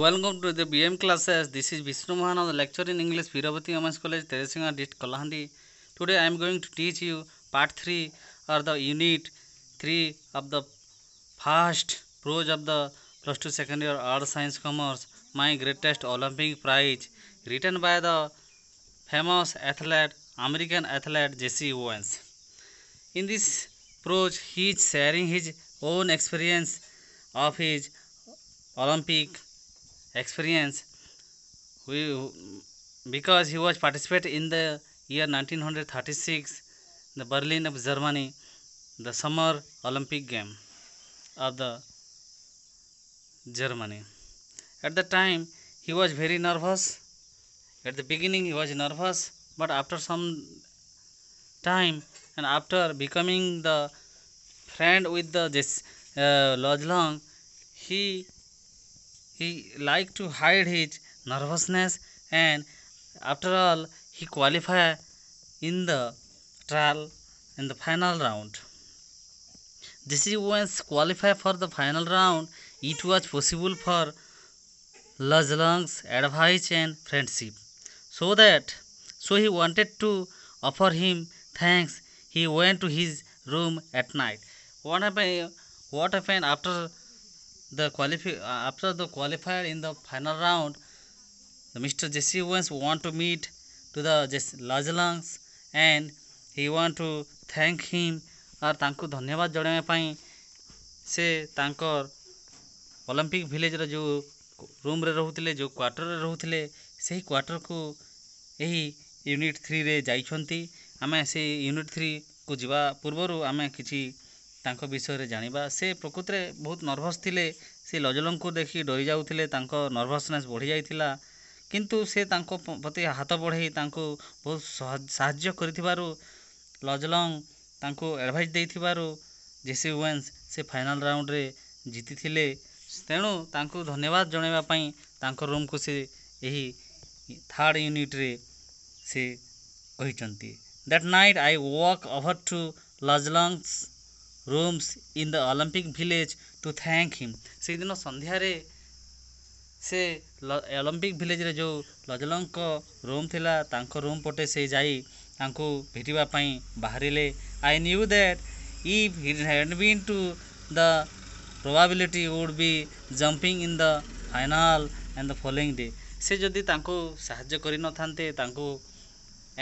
Welcome to the BM classes. This is Vishnu Mahanand, lecturer in English, Viravati Women's College, Teresinga District, Kalahandi. Today I am going to teach you part 3 or the unit 3 of the first prose of the plus 2 second year Art Science Commerce, My Greatest Olympic Prize, written by the famous athlete, American athlete Jesse Owens. In this prose, he is sharing his own experience of his Olympic experience we, because he was participate in the year 1936 the Berlin of Germany the summer Olympic game of the Germany at the time he was very nervous at the beginning he was nervous but after some time and after becoming the friend with the this uh, Lodge Long he he liked to hide his nervousness and after all he qualified in the trial in the final round. This is when qualify for the final round. It was possible for Lajlang's advice and friendship. So that so he wanted to offer him thanks. He went to his room at night. What happened what happened after the qualify after the qualifier in the final round, the Mr. Jesse Owens want to meet to the lajlangs and he want to thank him ar tanku धन्यवाद जणाइवा pai se tankor olympic village ra jo room re rahutile jo quarter re rahutile sei quarter ku ehi unit 3 रे जाइछंती ame sei unit 3 ku jiba purbaru ame kichi ତାଙ୍କ ବିଷୟରେ ଜାଣିବା ସେ ପ୍ରକୃତରେ ବହୁତ nervous ଥିଲେ ସେ ଲଜଲଙ୍କୁ ଦେଖି ଡରି ଯାଉଥିଲେ ତାଙ୍କ ନର୍ଭସନେସ୍ ବଢ଼ିଯାଇଥିଲା କିନ୍ତୁ ସେ ତାଙ୍କ ପ୍ରତି ହାତ ବଢ଼େଇ ତାଙ୍କୁ ବହୁତ ସାହାଯ୍ୟ କରିଥିବାରୁ ଲଜଲଙ୍ଗ ତାଙ୍କୁ ଆଡ଼ଭାଇସ୍ ଦେଇଥିବାରୁ ଜେସି ୱେନ୍ସ ସେ ଫାଇନାଲ୍ ରାଉଣ୍ଡରେ ଜିତିଥିଲେ ତେଣୁ ତାଙ୍କୁ ଧନ୍ୟବାଦ ଜଣାଇବା ପାଇଁ ତାଙ୍କ ରୁମ୍କୁ ସେ ଏହି ଥାର୍ଡ଼ ୟୁନିଟ୍ରେ ସେ କହିଛନ୍ତି that night I walk over to Luz Long's rooms in the olympic village to thank him ସେହିଦିନ ସନ୍ଧ୍ୟାରେ ସେ ଅଲମ୍ପିକ୍ ଭିଲେଜ୍ରେ ଯେଉଁ ଲଜଲଙ୍କ ରୁମ୍ ଥିଲା ତାଙ୍କ ରୁମ୍ ପଟେ ସେ ଯାଇ ତାଙ୍କୁ ଭେଟିବା ପାଇଁ ବାହାରିଲେ I knew that if hand been to the probability would be jumping in the final and the following day ସେ ଯଦି ତାଙ୍କୁ ସାହାଯ୍ୟ କରିନଥାନ୍ତେ ତାଙ୍କୁ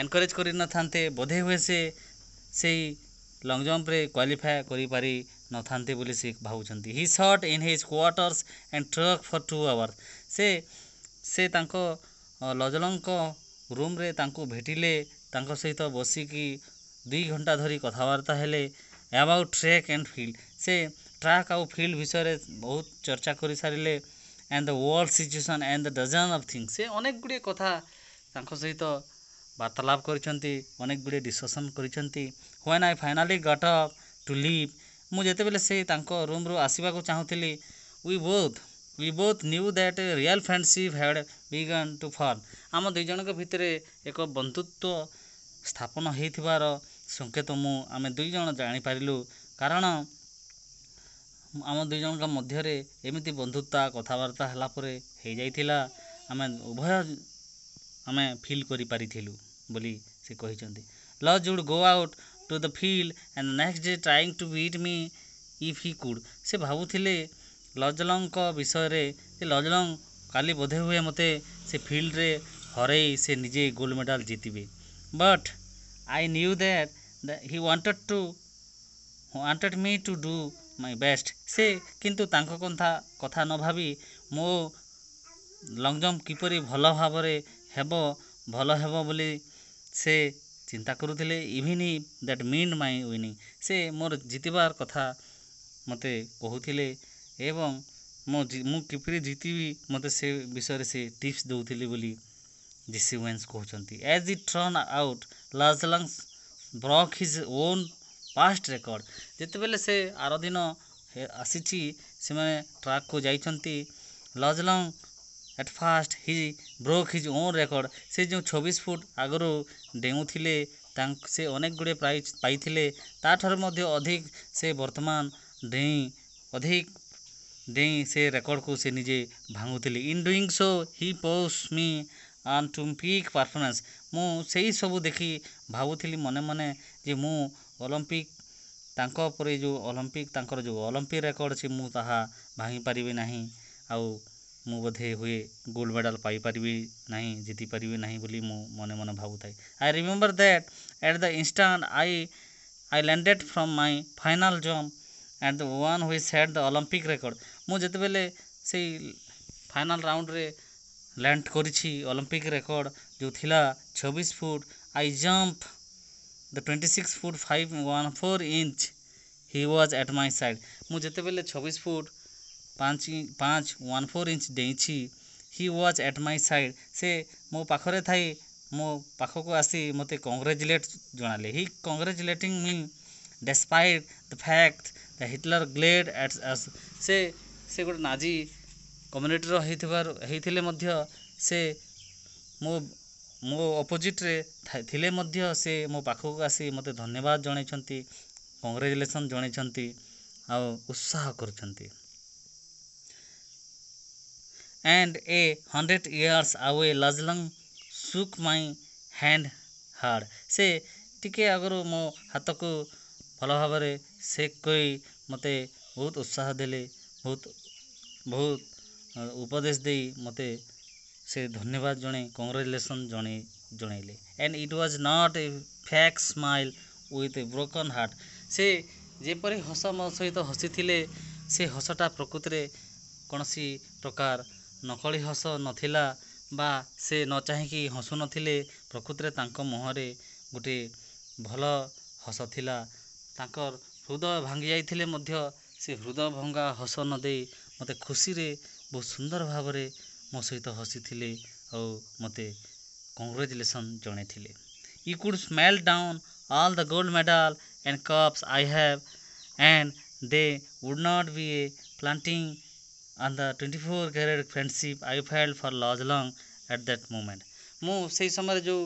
ଏନକରେଜ୍ କରିନଥାନ୍ତେ ବୋଧେ ହୁଏ ସେ ସେଇ ଲଙ୍ଗ୍ ଜମ୍ପ୍ରେ କ୍ୱାଲିଫାଏ କରିପାରି ନଥାନ୍ତି ବୋଲି ସେ ଭାବୁଛନ୍ତି he sat in his quarters and truck for two hours ସେ ସେ ତାଙ୍କ ଲଜଲଙ୍କ ରୁମ୍ରେ ତାଙ୍କୁ ଭେଟିଲେ ତାଙ୍କ ସହିତ ବସିକି ଦୁଇ ଘଣ୍ଟା ଧରି କଥାବାର୍ତ୍ତା ହେଲେ ଆବାଉଟ୍ ଟ୍ରେକ୍ ଆଣ୍ଡ ଫିଲ୍ଡ ସେ ଟ୍ରାକ୍ ଆଉ ଫିଲ୍ଡ ବିଷୟରେ ବହୁତ ଚର୍ଚ୍ଚା କରିସାରିଲେ and the world situation and the dozen of things ସେ ଅନେକ ଗୁଡ଼ିଏ କଥା ତାଙ୍କ ସହିତ ବାର୍ତ୍ତାଳାପ କରିଛନ୍ତି ଅନେକ ଗୁଡ଼ିଏ ଡିସ୍କସନ୍ କରିଛନ୍ତି when I finally got up to leave ମୁଁ ଯେତେବେଳେ ସେ ତାଙ୍କ ରୁମ୍ରୁ ଆସିବାକୁ ଚାହୁଁଥିଲି we both we both knew that real friendship had begun to fall ଆମ ଦୁଇ ଜଣଙ୍କ ଭିତରେ ଏକ ବନ୍ଧୁତ୍ୱ ସ୍ଥାପନ ହେଇଥିବାର ସଙ୍କେତ ମୁଁ ଆମେ ଦୁଇ ଜଣ ଜାଣିପାରିଲୁ କାରଣ ଆମ ଦୁଇ ଜଣଙ୍କ ମଧ୍ୟରେ ଏମିତି ବନ୍ଧୁତା କଥାବାର୍ତ୍ତା ହେଲା ପରେ ହେଇଯାଇଥିଲା ଆମେ ଉଭୟ ଆମେ ଫିଲ୍ କରିପାରିଥିଲୁ ବୋଲି ସେ କହିଛନ୍ତି Luz would go out to the field and next day trying to beat me if he could ସେ ଭାବୁଥିଲେ ଲଜଲଙ୍କ ବିଷୟରେ ଯେ ଲଜଲଙ୍ଗ କାଲି ବୋଧହୁଏ ମୋତେ ସେ ଫିଲ୍ଡରେ ହରେଇ ସେ ନିଜେ ଗୋଲ୍ଡ ମେଡ଼ାଲ ଜିତିବେ but I knew that he wanted to wanted me to do my best ସେ କିନ୍ତୁ ତାଙ୍କ କଥା କଥା ନ ଭାବି ମୋ ଲଙ୍ଗ୍ ଜମ୍ପ କିପରି ଭଲ ଭାବରେ ହେବ ଭଲ ହେବ ବୋଲି ସେ ଚିନ୍ତା କରୁଥିଲେ even that meant my winning ସେ ମୋର ଜିତିବାର କଥା ମୋତେ କହୁଥିଲେ ଏବଂ ମୋ ମୁଁ କିପରି ଜିତିବି ମୋତେ ସେ ବିଷୟରେ ସେ ଟିପ୍ସ ଦେଉଥିଲେ ବୋଲି ଜିସି ୱେନ୍ସ କହୁଛନ୍ତି as it turn out Luz Long's broke his own past record ଯେତେବେଳେ ସେ ଆର ଦିନ ଆସିଛି ସେମାନେ ଟ୍ରାକ୍କୁ ଯାଇଛନ୍ତି Luz Long at first he broke his own record ସେ ଯେଉଁ ଛବିଶ ଫୁଟ୍ ଆଗରୁ ଡେଉଁଥିଲେ ତାଙ୍କ ସେ ଅନେକ ଗୁଡ଼ିଏ ପ୍ରାଇଜ୍ ପାଇଥିଲେ ତା'ଠାରୁ ମଧ୍ୟ ଅଧିକ ସେ ବର୍ତ୍ତମାନ ଡେଇଁ ଅଧିକ ଡେଇଁ ସେ ରେକର୍ଡ଼କୁ ସେ ନିଜେ ଭାଙ୍ଗୁଥିଲେ in doing so he push me on two pick performance ମୁଁ ସେଇ ସବୁ ଦେଖି ଭାବୁଥିଲି ମନେ ମନେ ଯେ ମୁଁ ଅଲମ୍ପିକ୍ ତାଙ୍କ ପରେ ଯେଉଁ ଅଲମ୍ପିକ୍ ତାଙ୍କର ଯେଉଁ ଅଲମ୍ପିକ୍ ରେକର୍ଡ଼ ଅଛି ମୁଁ ତାହା ଭାଙ୍ଗିପାରିବି ନାହିଁ ଆଉ ମୁଁ ବୋଧେ ହୁଏ ଗୋଲ୍ଡ ମେଡ଼ାଲ୍ ପାଇପାରିବି ନାହିଁ ଜିତିପାରିବି ନାହିଁ ବୋଲି ମୁଁ ମନେ ମନେ ଭାବୁଥାଏ I remember that at the instant I I landed from my final jump and the one who set the Olympic record ମୁଁ ଯେତେବେଳେ ସେଇ ଫାଇନାଲ୍ ରାଉଣ୍ଡ୍ରେ ଲ୍ୟାଣ୍ଡ କରିଛି ଅଲମ୍ପିକ୍ ରେକର୍ଡ଼ ଯେଉଁ ଥିଲା ଛବିଶ foot I jump the twenty six foot five one four inch he was at my side ମୁଁ ଯେତେବେଳେ ଛବିଶ ଫୁଟ୍ ପାଞ୍ଚ ପାଞ୍ଚ ୱାନ୍ ଫୋର୍ ଇଞ୍ଚ୍ ଡେଇଁଛି he was at my side ସେ ମୋ ପାଖରେ ଥାଇ ମୋ ପାଖକୁ ଆସି ମୋତେ କଂଗ୍ରାଚୁଲେଟ୍ ଜଣାଇଲେ he congratulating me despite the fact the Hitler glared at us ସେ ସେ ଗୋଟେ ନାଜି କମ୍ୟୁନିଟିର ହେଇଥିବାରୁ ହେଇଥିଲେ ମଧ୍ୟ ସେ ମୋ ମୋ ଅପୋଜିଟ୍ରେ ଥିଲେ ମଧ୍ୟ ସେ ମୋ ପାଖକୁ ଆସି ମୋତେ ଧନ୍ୟବାଦ ଜଣାଇଛନ୍ତି କଂଗ୍ରାଚୁଲେସନ୍ ଜଣାଇଛନ୍ତି ଆଉ ଉତ୍ସାହ କରିଛନ୍ତି and a hundred years away Lajlang shook my hand hard. ସେ ଟିକେ ଆଗରୁ ମୋ ହାତକୁ ଭଲ ଭାବରେ ସେକ୍ କରି ମୋତେ ବହୁତ ଉତ୍ସାହ ଦେଲେ ବହୁତ ବହୁତ ଉପଦେଶ ଦେଇ ମୋତେ ସେ ଧନ୍ୟବାଦ ଜଣେଇ କଂଗ୍ରାଚୁଲେସନ୍ ଜଣେଇ ଜଣେଇଲେ and it was not a fake smile with a broken heart ସେ ଯେପରି ହସ ମୋ ସହିତ ହସିଥିଲେ ସେ ହସଟା ପ୍ରକୃତିରେ କୌଣସି ପ୍ରକାର ନକଳି ହସ ନଥିଲା ବା ସେ ନ ଚାହିଁକି ହସୁନଥିଲେ ପ୍ରକୃତରେ ତାଙ୍କ ମୁହଁରେ ଗୋଟିଏ ଭଲ ହସ ଥିଲା ତାଙ୍କର ହୃଦୟ ଭାଙ୍ଗି ଯାଇଥିଲେ ମଧ୍ୟ ସେ ହୃଦୟ ଭଙ୍ଗା ହସ ନ ଦେଇ ମୋତେ ଖୁସିରେ ବହୁତ ସୁନ୍ଦର ଭାବରେ ମୋ ସହିତ ହସିଥିଲେ ଆଉ ମୋତେ କଂଗ୍ରାଚୁଲେସନ୍ ଜଣାଇଥିଲେ you could smile down all the gold medal and cups I have and they would not be a plating and twenty four carat friendship I felt for Luz Long at that moment मुझे समय जो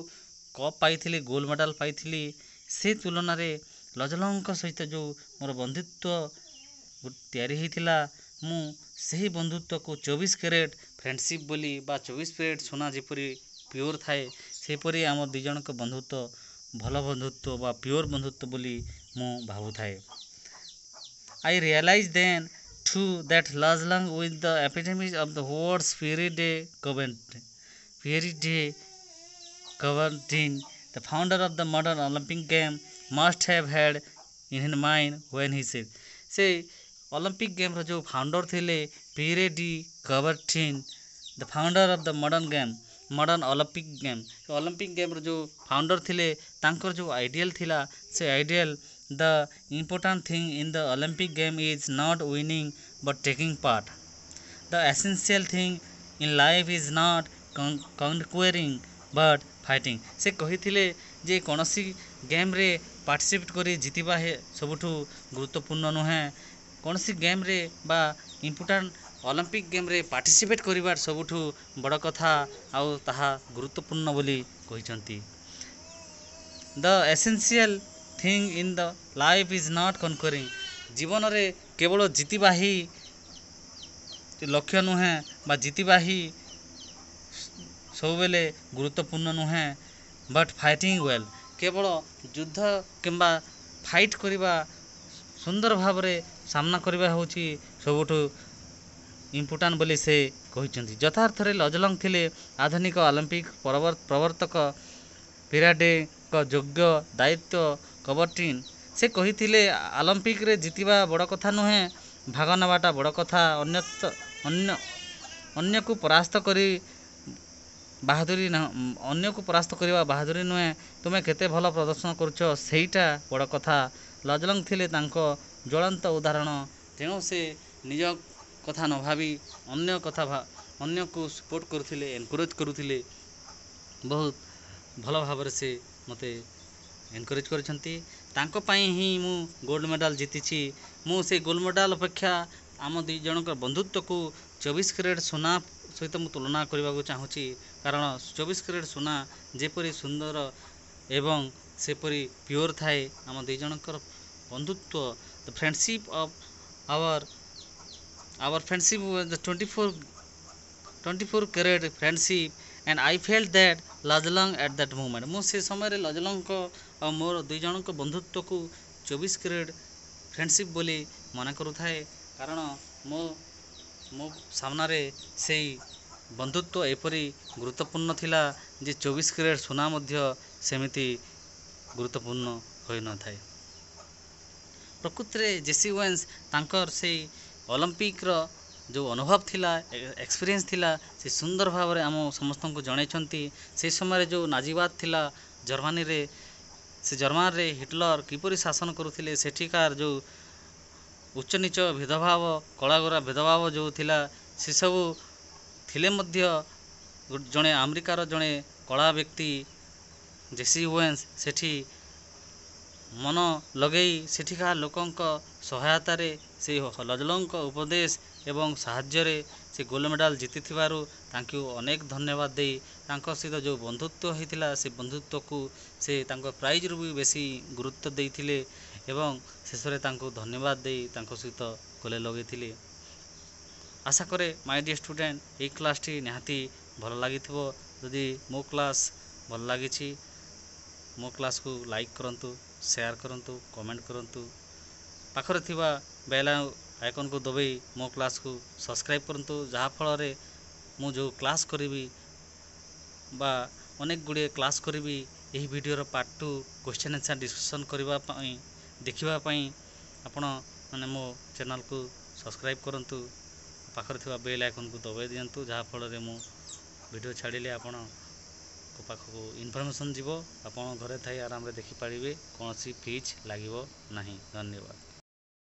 cup पाई gold medal पाई से तुलन लज lung सहित जो मोर बंधुत्व या मुही बंधुत्व को चौबीस क्यारेट फ्रेंडसीप बोली चौबीस क्यारेट सुना जपरी प्योर थाएपरी आम दुज बंधुत्व भल बंधुत्व प्योर बंधुत्व बोली मु भावु थाए I realize then 2 that Lajlang with the epidemic of the world's Firidae Govardhin, the founder of the modern Olympic game, must have had in his mind when he said, से Olympic game रो जो founder थिले Pierre de Coubertin the founder of the modern game modern Olympic game Olympic game रो जो founder थिले तांकर जो ideal थिला से ideal the important thing in the olympic game is not winning but taking part the essential thing in life is not conquering but fighting ସେ କହିଥିଲେ ଯେ କୌଣସି ଗେମ୍ରେ ପାର୍ଟିସିପେଟ୍ କରି ଜିତିବା ସବୁଠୁ ଗୁରୁତ୍ୱପୂର୍ଣ୍ଣ ନୁହେଁ କୌଣସି ଗେମ୍ରେ ବା ଇମ୍ପୋର୍ଟାଣ୍ଟ ଅଲମ୍ପିକ୍ ଗେମ୍ରେ ପାର୍ଟିସିପେଟ୍ କରିବା ସବୁଠୁ ବଡ଼ କଥା ଆଉ ତାହା ଗୁରୁତ୍ୱପୂର୍ଣ୍ଣ ବୋଲି କହିଛନ୍ତି the essential thing in the life is not conquering ଜୀବନରେ କେବଳ ଜିତିବା ହିଁ ଲକ୍ଷ୍ୟ ନୁହେଁ ବା ଜିତିବା ହିଁ ସବୁବେଳେ ଗୁରୁତ୍ୱପୂର୍ଣ୍ଣ ନୁହେଁ ବଟ୍ ଫାଇଟିଂ ୱେଲ୍ କେବଳ ଯୁଦ୍ଧ କିମ୍ବା ଫାଇଟ୍ କରିବା ସୁନ୍ଦର ଭାବରେ ସାମ୍ନା କରିବା ହେଉଛି ସବୁଠୁ ଇମ୍ପୋର୍ଟାଣ୍ଟ ବୋଲି ସେ କହିଛନ୍ତି ଯଥାର୍ଥରେ ଲଜଲଙ୍ଗ ଥିଲେ ଆଧୁନିକ ଅଲିମ୍ପିକ୍ ପ୍ରବର୍ତ୍ତକ ପିରାଡେଙ୍କ ଯୋଗ୍ୟ ଦାୟିତ୍ୱ କବରଟିନ୍ ସେ କହିଥିଲେ ଅଲମ୍ପିକ୍ରେ ଜିତିବା ବଡ଼ କଥା ନୁହେଁ ଭାଗ ନେବାଟା ବଡ଼ କଥା ଅନ୍ୟ ଅନ୍ୟ ଅନ୍ୟକୁ ପରାସ୍ତ କରି ବାହାଦୁରୀ ଅନ୍ୟକୁ ପରାସ୍ତ କରିବା ବାହାଦୁରୀ ନୁହେଁ ତୁମେ କେତେ ଭଲ ପ୍ରଦର୍ଶନ କରୁଛ ସେଇଟା ବଡ଼ କଥା ଲଜଲଙ୍ଗ ଥିଲେ ତାଙ୍କ ଜ୍ୱଳନ୍ତ ଉଦାହରଣ ତେଣୁ ସେ ନିଜ କଥା ନ ଭାବି ଅନ୍ୟ କଥା ଅନ୍ୟକୁ ସପୋର୍ଟ କରୁଥିଲେ ଏନକରେଜ୍ କରୁଥିଲେ ବହୁତ ଭଲ ଭାବରେ ସେ ମୋତେ ଏନକରେଜ୍ କରିଛନ୍ତି ତାଙ୍କ ପାଇଁ ହିଁ ମୁଁ ଗୋଲ୍ଡ ମେଡ଼ାଲ୍ ଜିତିଛି ମୁଁ ସେ ଗୋଲ୍ଡ ମେଡ଼ାଲ୍ ଅପେକ୍ଷା ଆମ ଦୁଇ ଜଣଙ୍କ ବନ୍ଧୁତ୍ୱକୁ ଚବିଶ କ୍ୟାରେଟ୍ ସୁନା ସହିତ ମୁଁ ତୁଳନା କରିବାକୁ ଚାହୁଁଛି କାରଣ ଚବିଶ କ୍ୟାରେଟ୍ ସୁନା ଯେପରି ସୁନ୍ଦର ଏବଂ ସେପରି ପିଓର୍ ଥାଏ ଆମ ଦୁଇ ଜଣଙ୍କର ବନ୍ଧୁତ୍ୱ the friendship of our our friendship the twenty four twenty four carat friendship and I felt that Luz Long at that moment ମୁଁ ସେ ସମୟରେ ଲାଜଲଙ୍କ ଆଉ ମୋର ଦୁଇ ଜଣଙ୍କ ବନ୍ଧୁତ୍ୱକୁ ଚବିଶ କ୍ୟାରେଟ୍ ଫ୍ରେଣ୍ଡସିପ୍ ବୋଲି ମନେ କରୁଥାଏ କାରଣ ମୋ ମୋ ସାମ୍ନାରେ ସେଇ ବନ୍ଧୁତ୍ୱ ଏପରି ଗୁରୁତ୍ୱପୂର୍ଣ୍ଣ ଥିଲା ଯେ ଚବିଶ କ୍ୟାରେଟ୍ ସୁନା ମଧ୍ୟ ସେମିତି ଗୁରୁତ୍ୱପୂର୍ଣ୍ଣ ହୋଇନଥାଏ ପ୍ରକୃତିରେ ଜେସି ୱେନ୍ସ ତାଙ୍କର ସେଇ ଅଲିମ୍ପିକ୍ର ଯେଉଁ ଅନୁଭବ ଥିଲା ଏକ୍ସପିରିଏନ୍ସ ଥିଲା ସେ ସୁନ୍ଦର ଭାବରେ ଆମ ସମସ୍ତଙ୍କୁ ଜଣାଇଛନ୍ତି ସେ ସମୟରେ ଯେଉଁ ନାଜିବାଦ ଥିଲା ଜର୍ମାନୀରେ ସେ ଜର୍ମାନୀରେ ହିଟଲର କିପରି ଶାସନ କରୁଥିଲେ ସେଠିକାର ଯେଉଁ ଉଚ୍ଚନୀଚ ଭେଦଭାବ କଳାଗୁରା ଭେଦଭାବ ଯେଉଁ ଥିଲା ସେସବୁ ଥିଲେ ମଧ୍ୟ ଜଣେ ଆମେରିକାର ଜଣେ କଳା ବ୍ୟକ୍ତି ଜେସି ୱେନ୍ସ ସେଠି ମନ ଲଗେଇ ସେଠିକା ଲୋକଙ୍କ ସହାୟତାରେ ସେ ଲଜଲଙ୍କ ଉପଦେଶ ଏବଂ ସାହାଯ୍ୟରେ ସେ ଗୋଲ୍ଡ ମେଡ଼ାଲ ଜିତିଥିବାରୁ ତାଙ୍କୁ ଅନେକ ଧନ୍ୟବାଦ ଦେଇ ତାଙ୍କ ସହିତ ଯେଉଁ ବନ୍ଧୁତ୍ୱ ହୋଇଥିଲା ସେ ବନ୍ଧୁତ୍ୱକୁ ସେ ତାଙ୍କ ପ୍ରାଇଜ୍ରୁ ବି ବେଶୀ ଗୁରୁତ୍ୱ ଦେଇଥିଲେ ଏବଂ ଶେଷରେ ତାଙ୍କୁ ଧନ୍ୟବାଦ ଦେଇ ତାଙ୍କ ସହିତ ଗୋଲେ ଲଗେଇଥିଲେ ଆଶା କରେ ମାଇ ଡିଅର୍ ଷ୍ଟୁଡ଼େଣ୍ଟ ଏହି କ୍ଲାସ୍ଟି ନିହାତି ଭଲ ଲାଗିଥିବ ଯଦି ମୋ କ୍ଲାସ୍ ଭଲ ଲାଗିଛି ମୋ କ୍ଲାସ୍କୁ ଲାଇକ୍ କରନ୍ତୁ ସେୟାର କରନ୍ତୁ କମେଣ୍ଟ କରନ୍ତୁ ପାଖରେ ଥିବା ବେଲା ଆଇକନ୍କୁ ଦବାଇ ମୋ କ୍ଲାସ୍କୁ ସବସ୍କ୍ରାଇବ୍ କରନ୍ତୁ ଯାହାଫଳରେ ମୁଁ ଯେଉଁ କ୍ଲାସ୍ କରିବି ବା ଅନେକ ଗୁଡ଼ିଏ କ୍ଲାସ୍ କରିବି ଏହି ଭିଡ଼ିଓର part two question answer discussion କରିବା ପାଇଁ ଦେଖିବା ପାଇଁ ଆପଣ ମାନେ ମୋ ଚ୍ୟାନେଲ୍କୁ ସବସ୍କ୍ରାଇବ୍ କରନ୍ତୁ ପାଖରେ ଥିବା ବେଲ୍ ଆଇକନ୍କୁ ଦବାଇ ଦିଅନ୍ତୁ ଯାହାଫଳରେ ମୁଁ ଭିଡ଼ିଓ ଛାଡ଼ିଲେ ଆପଣ ପାଖକୁ ଇନଫର୍ମେସନ୍ ଯିବ ଆପଣ ଘରେ ଥାଇ ଆରାମରେ ଦେଖିପାରିବେ କୌଣସି ଫିଜ୍ ଲାଗିବ ନାହିଁ ଧନ୍ୟବାଦ